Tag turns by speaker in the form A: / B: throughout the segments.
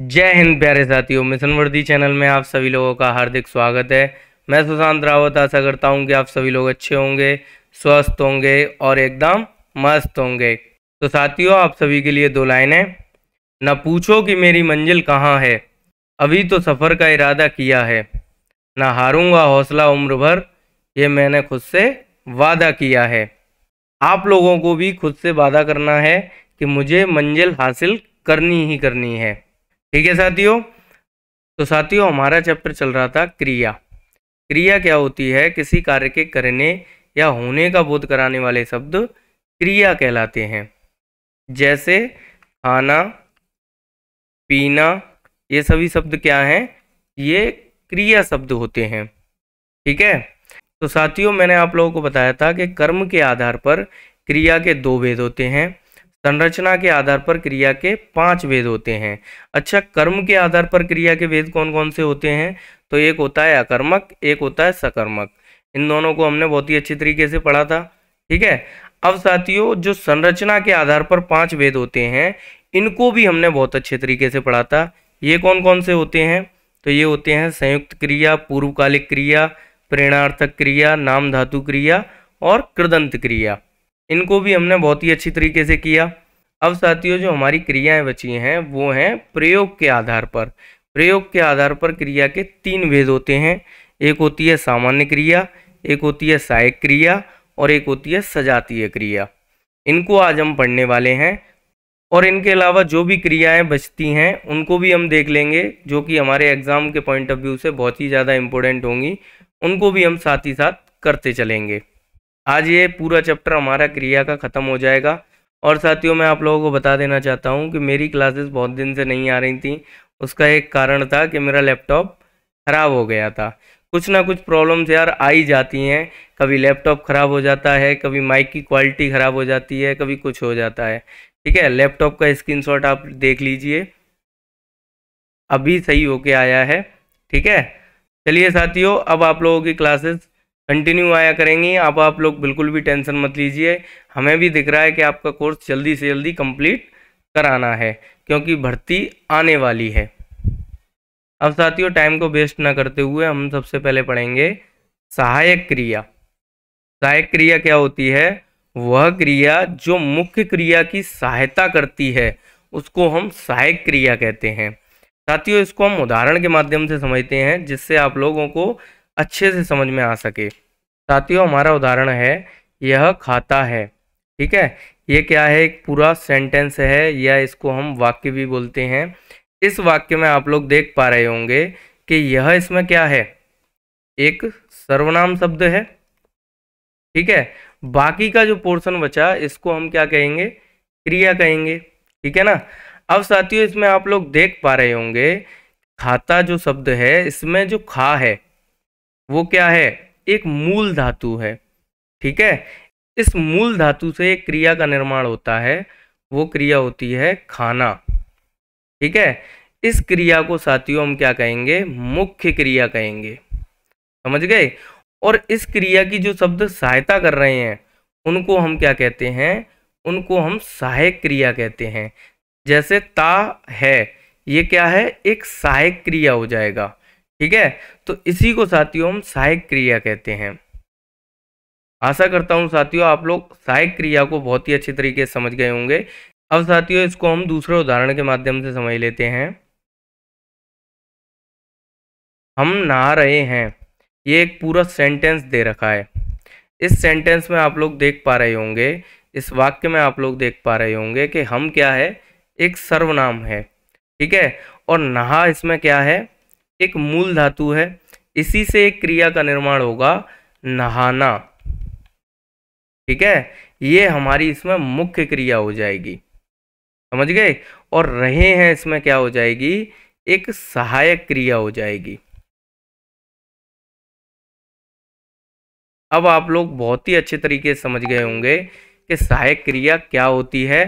A: जय हिंद प्यारे साथियों मिशन वर्दी चैनल में आप सभी लोगों का हार्दिक स्वागत है मैं सुशांत रावत आशा करता हूँ कि आप सभी लोग अच्छे होंगे स्वस्थ होंगे और एकदम मस्त होंगे तो साथियों आप सभी के लिए दो है न पूछो कि मेरी मंजिल कहाँ है अभी तो सफ़र का इरादा किया है ना हारूंगा हौसला उम्र भर ये मैंने खुद से वादा किया है आप लोगों को भी खुद से वादा करना है कि मुझे मंजिल हासिल करनी ही करनी है ठीक है साथियों तो साथियों हमारा चैप्टर चल रहा था क्रिया क्रिया क्या होती है किसी कार्य के करने या होने का बोध कराने वाले शब्द क्रिया कहलाते हैं जैसे खाना पीना ये सभी शब्द क्या हैं ये क्रिया शब्द होते हैं ठीक है तो साथियों मैंने आप लोगों को बताया था कि कर्म के आधार पर क्रिया के दो भेद होते हैं संरचना के आधार पर क्रिया के पांच वेद होते हैं अच्छा कर्म के आधार पर क्रिया के वेद कौन कौन से होते हैं तो एक होता है अकर्मक एक होता है सकर्मक इन दोनों को हमने बहुत ही अच्छे तरीके से पढ़ा था ठीक है अब साथियों जो संरचना के आधार पर पांच वेद होते हैं इनको भी हमने बहुत अच्छे तरीके से पढ़ा था ये कौन कौन से होते हैं तो ये होते हैं संयुक्त क्रिया पूर्वकालिक क्रिया प्रेरणार्थक क्रिया नाम धातु क्रिया और कृदंत क्रिया इनको भी हमने बहुत ही अच्छी तरीके से किया अब साथियों जो हमारी क्रियाएं बची हैं वो हैं प्रयोग के आधार पर प्रयोग के आधार पर क्रिया के तीन भेद होते हैं एक होती है सामान्य क्रिया एक होती है सहायक क्रिया और एक होती है सजातीय क्रिया इनको आज हम पढ़ने वाले हैं और इनके अलावा जो भी क्रियाएं बचती हैं उनको भी हम देख लेंगे जो कि हमारे एग्ज़ाम के पॉइंट ऑफ व्यू से बहुत ही ज़्यादा इम्पोर्टेंट होंगी उनको भी हम साथ ही साथ करते चलेंगे आज ये पूरा चैप्टर हमारा क्रिया का ख़त्म हो जाएगा और साथियों मैं आप लोगों को बता देना चाहता हूँ कि मेरी क्लासेस बहुत दिन से नहीं आ रही थी उसका एक कारण था कि मेरा लैपटॉप ख़राब हो गया था कुछ ना कुछ प्रॉब्लम्स यार आ ही जाती हैं कभी लैपटॉप ख़राब हो जाता है कभी माइक की क्वालिटी ख़राब हो जाती है कभी कुछ हो जाता है ठीक है लैपटॉप का स्क्रीन आप देख लीजिए अभी सही होके आया है ठीक है चलिए साथियों अब आप लोगों की क्लासेस कंटिन्यू आया करेंगे आप आप लोग बिल्कुल भी टेंशन मत लीजिए हमें भी दिख रहा है कि आपका कोर्स जल्दी से जल्दी कंप्लीट कराना है क्योंकि भर्ती आने वाली है अब साथियों टाइम को वेस्ट ना करते हुए हम सबसे पहले पढ़ेंगे सहायक क्रिया सहायक क्रिया क्या होती है वह क्रिया जो मुख्य क्रिया की सहायता करती है उसको हम सहायक क्रिया कहते हैं साथियों इसको हम उदाहरण के माध्यम से समझते हैं जिससे आप लोगों को अच्छे से समझ में आ सके साथियों हमारा उदाहरण है यह खाता है ठीक है ये क्या है एक पूरा सेंटेंस है या इसको हम वाक्य भी बोलते हैं इस वाक्य में आप लोग देख पा रहे होंगे कि यह इसमें क्या है एक सर्वनाम शब्द है ठीक है बाकी का जो पोर्शन बचा इसको हम क्या कहेंगे क्रिया कहेंगे ठीक है ना अब साथियों इसमें आप लोग देख पा रहे होंगे खाता जो शब्द है इसमें जो खा है वो क्या है एक मूल धातु है ठीक है इस मूल धातु से एक क्रिया का निर्माण होता है वो क्रिया होती है खाना ठीक है इस क्रिया को साथियों हम क्या कहेंगे मुख्य क्रिया कहेंगे समझ गए और इस क्रिया की जो शब्द सहायता कर रहे हैं उनको हम क्या कहते हैं उनको हम सहायक क्रिया कहते हैं जैसे ता है ये क्या है एक सहायक क्रिया हो जाएगा ठीक है तो इसी को साथियों हम सहायक क्रिया कहते हैं आशा करता हूं साथियों आप लोग सहायक क्रिया को बहुत ही अच्छे तरीके से समझ गए होंगे अब साथियों इसको हम दूसरे उदाहरण के माध्यम से समझ लेते हैं हम नहा रहे हैं ये एक पूरा सेंटेंस दे रखा है इस सेंटेंस में आप लोग देख पा रहे होंगे इस वाक्य में आप लोग देख पा रहे होंगे कि हम क्या है एक सर्वनाम है ठीक है और नहा इसमें क्या है एक मूल धातु है इसी से एक क्रिया का निर्माण होगा नहाना ठीक है ये हमारी इसमें मुख्य क्रिया हो जाएगी समझ गए और रहे हैं इसमें क्या हो जाएगी एक सहायक क्रिया हो जाएगी अब आप लोग बहुत ही अच्छे तरीके से समझ गए होंगे कि सहायक क्रिया क्या होती है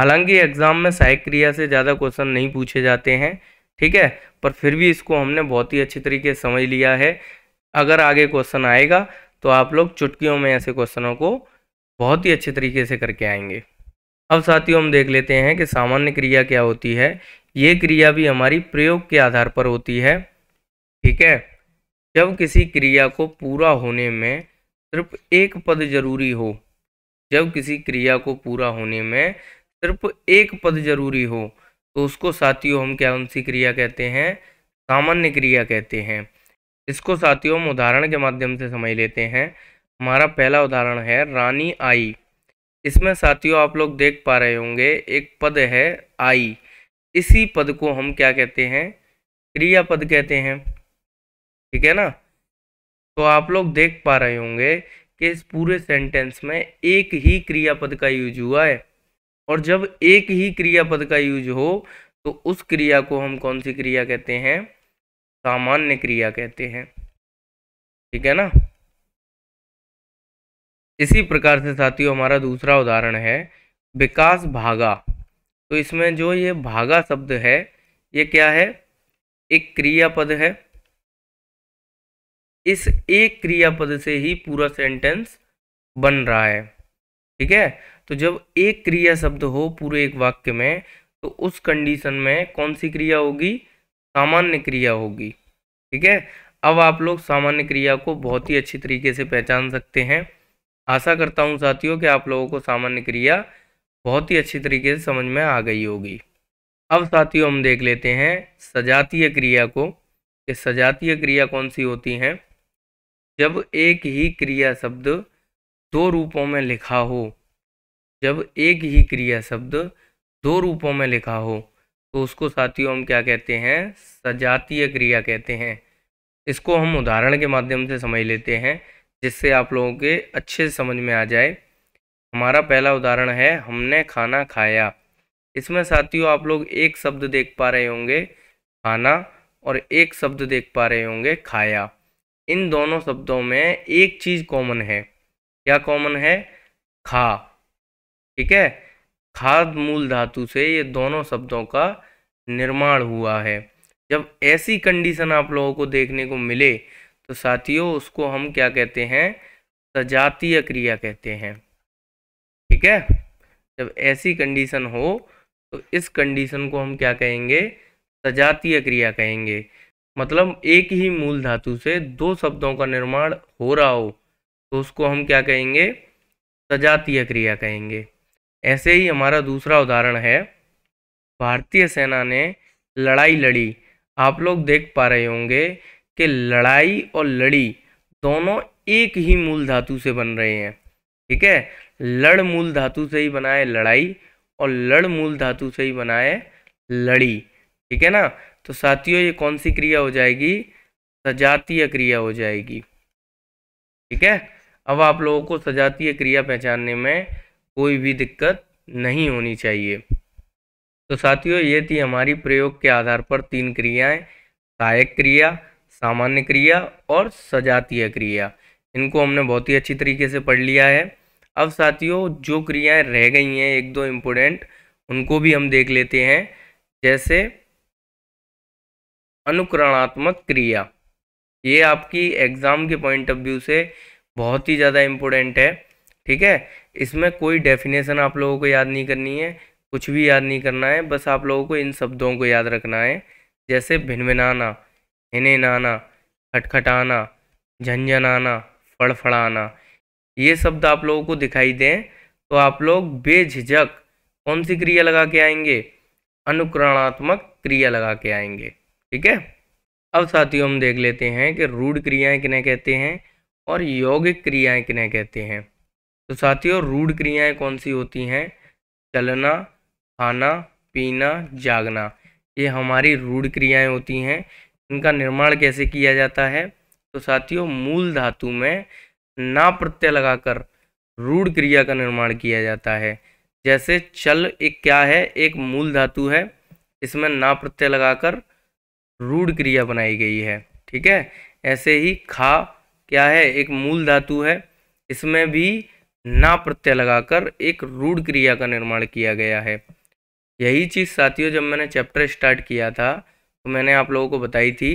A: हालांकि एग्जाम में सहायक क्रिया से ज़्यादा क्वेश्चन नहीं पूछे जाते हैं ठीक है पर फिर भी इसको हमने बहुत ही अच्छी तरीके से समझ लिया है अगर आगे क्वेश्चन आएगा तो आप लोग चुटकियों में ऐसे क्वेश्चनों को बहुत ही अच्छे तरीके से करके आएंगे अब साथियों हम देख लेते हैं कि सामान्य क्रिया क्या होती है ये क्रिया भी हमारी प्रयोग के आधार पर होती है ठीक है जब किसी क्रिया को पूरा होने में सिर्फ एक पद जरूरी हो जब किसी क्रिया को पूरा होने में सिर्फ एक पद जरूरी हो तो उसको साथियों हम क्या सी क्रिया कहते हैं सामान्य क्रिया कहते हैं इसको साथियों हम उदाहरण के माध्यम से समझ लेते हैं हमारा पहला उदाहरण है रानी आई इसमें साथियों आप लोग देख पा रहे होंगे एक पद है आई इसी पद को हम क्या कहते हैं क्रिया पद कहते हैं ठीक है ना तो आप लोग देख पा रहे होंगे कि इस पूरे सेंटेंस में एक ही क्रियापद का यूज हुआ है और जब एक ही क्रियापद का यूज हो तो उस क्रिया को हम कौन सी क्रिया कहते हैं सामान्य क्रिया कहते हैं ठीक है ना इसी प्रकार से साथियों हमारा दूसरा उदाहरण है विकास भागा तो इसमें जो ये भागा शब्द है ये क्या है एक क्रियापद है इस एक क्रियापद से ही पूरा सेंटेंस बन रहा है ठीक है तो जब एक क्रिया शब्द हो पूरे एक वाक्य में तो उस कंडीशन में कौन सी क्रिया होगी सामान्य क्रिया होगी ठीक है अब आप लोग सामान्य क्रिया को बहुत ही अच्छी तरीके से पहचान सकते हैं आशा करता हूँ साथियों कि आप लोगों को सामान्य क्रिया बहुत ही अच्छी तरीके से समझ में आ गई होगी अब साथियों हम देख लेते हैं सजातीय क्रिया को कि सजातीय क्रिया कौन सी होती हैं जब एक ही क्रिया शब्द दो रूपों में लिखा हो जब एक ही क्रिया शब्द दो रूपों में लिखा हो तो उसको साथियों हम क्या कहते हैं सजातीय क्रिया कहते हैं इसको हम उदाहरण के माध्यम से समझ लेते हैं जिससे आप लोगों के अच्छे से समझ में आ जाए हमारा पहला उदाहरण है हमने खाना खाया इसमें साथियों आप लोग एक शब्द देख पा रहे होंगे खाना और एक शब्द देख पा रहे होंगे खाया इन दोनों शब्दों में एक चीज़ कॉमन है क्या कॉमन है खा ठीक है खाद मूल धातु से ये दोनों शब्दों का निर्माण हुआ है जब ऐसी कंडीशन आप लोगों को देखने को मिले तो साथियों उसको हम क्या कहते हैं सजातीय क्रिया कहते हैं ठीक है जब ऐसी कंडीशन हो तो इस कंडीशन को हम क्या कहेंगे सजातीय क्रिया कहेंगे मतलब एक ही मूल धातु से दो शब्दों का निर्माण हो रहा हो तो उसको हम क्या कहेंगे सजातीय क्रिया कहेंगे ऐसे ही हमारा दूसरा उदाहरण है भारतीय सेना ने लड़ाई लड़ी आप लोग देख पा रहे होंगे कि लड़ाई और लड़ी दोनों एक ही मूल धातु से बन रहे हैं ठीक है लड़ मूल धातु से ही बनाए लड़ाई और लड़ मूल धातु से ही बनाए लड़ी ठीक है ना तो साथियों ये कौन सी क्रिया हो जाएगी सजातीय क्रिया हो जाएगी ठीक है अब आप लोगों को सजातीय क्रिया पहचानने में कोई भी दिक्कत नहीं होनी चाहिए तो साथियों ये थी हमारी प्रयोग के आधार पर तीन क्रियाएं सहायक क्रिया सामान्य क्रिया और सजातीय क्रिया इनको हमने बहुत ही अच्छी तरीके से पढ़ लिया है अब साथियों जो क्रियाएं रह गई हैं एक दो इम्पोर्टेंट उनको भी हम देख लेते हैं जैसे अनुकरणात्मक क्रिया ये आपकी एग्ज़ाम के पॉइंट ऑफ व्यू से बहुत ही ज़्यादा इम्पोर्टेंट है ठीक है इसमें कोई डेफिनेशन आप लोगों को याद नहीं करनी है कुछ भी याद नहीं करना है बस आप लोगों को इन शब्दों को याद रखना है जैसे भिनभिनाना हिनेनाना खटखटाना झंझनाना फड़फड़ाना ये शब्द आप लोगों को दिखाई दें तो आप लोग बेझिझक कौन सी क्रिया लगा के आएंगे अनुकरणात्मक क्रिया लगा के आएंगे ठीक है अब साथियों हम देख लेते हैं कि रूढ़ क्रियाएं किन्हें कहते हैं और यौगिक क्रियाएं किन्हें कहते हैं तो साथियों रूढ़ क्रियाएं कौन सी होती हैं चलना खाना पीना जागना ये हमारी रूढ़ क्रियाएं होती हैं इनका निर्माण कैसे किया जाता है तो साथियों मूल धातु में ना प्रत्यय लगाकर रूढ़ क्रिया का निर्माण किया जाता है जैसे चल एक क्या है एक मूल धातु है इसमें ना प्रत्यय लगाकर रूढ़ क्रिया बनाई गई है ठीक है ऐसे ही खा क्या है एक मूल धातु है इसमें भी ना प्रत्यय लगाकर एक रूढ़ क्रिया का निर्माण किया गया है यही चीज़ साथियों जब मैंने चैप्टर स्टार्ट किया था तो मैंने आप लोगों को बताई थी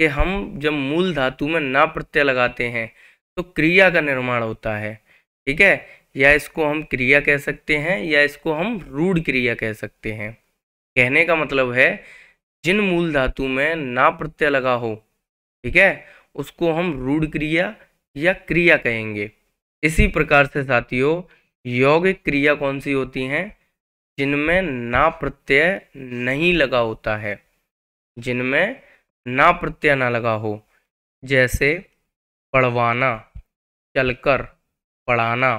A: कि हम जब मूल धातु में ना प्रत्यय लगाते हैं तो क्रिया का निर्माण होता है ठीक है या इसको हम क्रिया कह सकते हैं या इसको हम रूढ़ क्रिया कह सकते हैं कहने का मतलब है जिन मूल धातु में ना प्रत्यय लगा हो ठीक है उसको हम रूढ़ क्रिया या क्रिया कहेंगे इसी प्रकार से साथियों यौगिक क्रिया कौन सी होती हैं जिनमें ना प्रत्यय नहीं लगा होता है जिनमें ना प्रत्यय ना लगा हो जैसे पढ़वाना चलकर पढ़ाना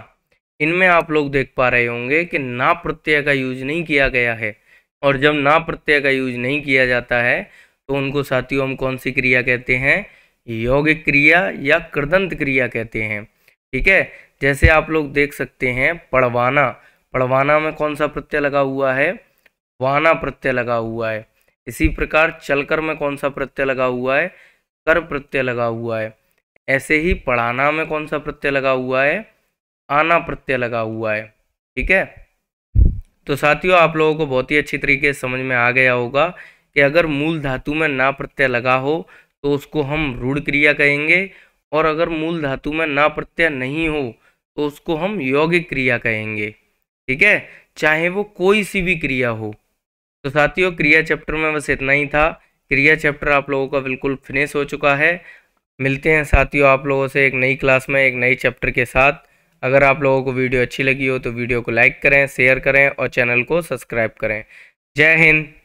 A: इनमें आप लोग देख पा रहे होंगे कि ना प्रत्यय का यूज नहीं किया गया है और जब ना प्रत्यय का यूज नहीं किया जाता है तो उनको साथियों हम कौन सी क्रिया कहते हैं यौगिक क्रिया या कृदंत क्रिया कहते हैं ठीक है जैसे आप लोग देख सकते हैं पड़वाना पड़वाना में कौन सा प्रत्यय लगा हुआ है वाना प्रत्यय लगा हुआ है इसी प्रकार चलकर में कौन सा प्रत्यय लगा हुआ है कर प्रत्यय लगा हुआ है ऐसे ही पढ़ाना में कौन सा प्रत्यय लगा हुआ है आना प्रत्यय लगा हुआ है ठीक है तो साथियों आप लोगों को बहुत ही अच्छी तरीके से समझ में आ गया होगा कि अगर मूल धातु में ना प्रत्यय लगा हो तो उसको हम रूढ़ क्रिया कहेंगे और अगर मूल धातु में ना प्रत्यय नहीं हो तो उसको हम यौगिक क्रिया कहेंगे ठीक है चाहे वो कोई सी भी क्रिया हो तो साथियों क्रिया चैप्टर में बस इतना ही था क्रिया चैप्टर आप लोगों का बिल्कुल फिनिश हो चुका है मिलते हैं साथियों आप लोगों से एक नई क्लास में एक नई चैप्टर के साथ अगर आप लोगों को वीडियो अच्छी लगी हो तो वीडियो को लाइक करें शेयर करें और चैनल को सब्सक्राइब करें जय हिंद